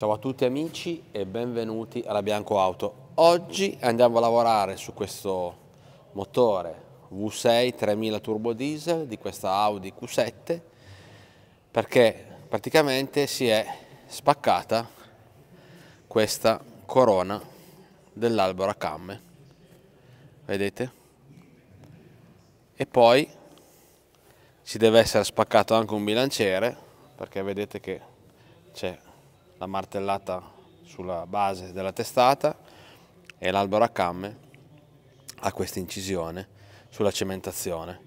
Ciao a tutti amici e benvenuti alla Bianco Auto. Oggi andiamo a lavorare su questo motore V6 3000 turbo diesel di questa Audi Q7 perché praticamente si è spaccata questa corona dell'albero a camme. Vedete? E poi si deve essere spaccato anche un bilanciere perché vedete che c'è la martellata sulla base della testata e l'albero a camme ha questa incisione sulla cementazione.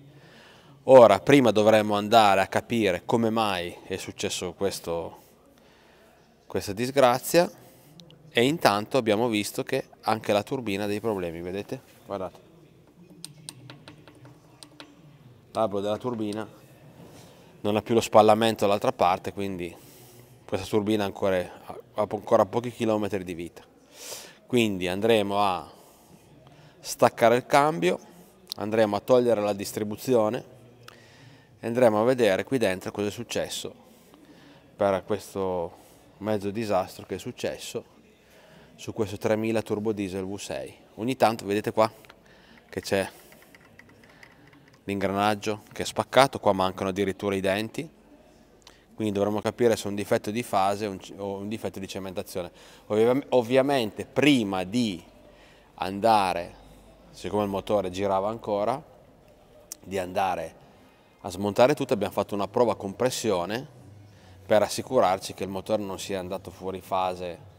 Ora, prima dovremmo andare a capire come mai è successo questo, questa disgrazia e intanto abbiamo visto che anche la turbina ha dei problemi, vedete? Guardate. L'albero della turbina non ha più lo spallamento dall'altra parte, quindi questa turbina ancora, ha ancora pochi chilometri di vita. Quindi andremo a staccare il cambio, andremo a togliere la distribuzione e andremo a vedere qui dentro cosa è successo per questo mezzo disastro che è successo su questo 3000 turbo diesel V6. Ogni tanto vedete qua che c'è l'ingranaggio che è spaccato, qua mancano addirittura i denti quindi dovremmo capire se è un difetto di fase o un difetto di cementazione. Ovviamente prima di andare, siccome il motore girava ancora, di andare a smontare tutto abbiamo fatto una prova compressione per assicurarci che il motore non sia andato fuori fase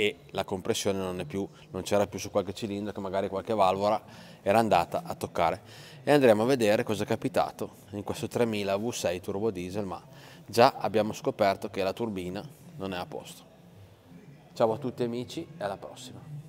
e la compressione non, è più, non c'era più su qualche cilindro che magari qualche valvola era andata a toccare e andremo a vedere cosa è capitato in questo 3000 V6 turbo diesel ma già abbiamo scoperto che la turbina non è a posto ciao a tutti amici e alla prossima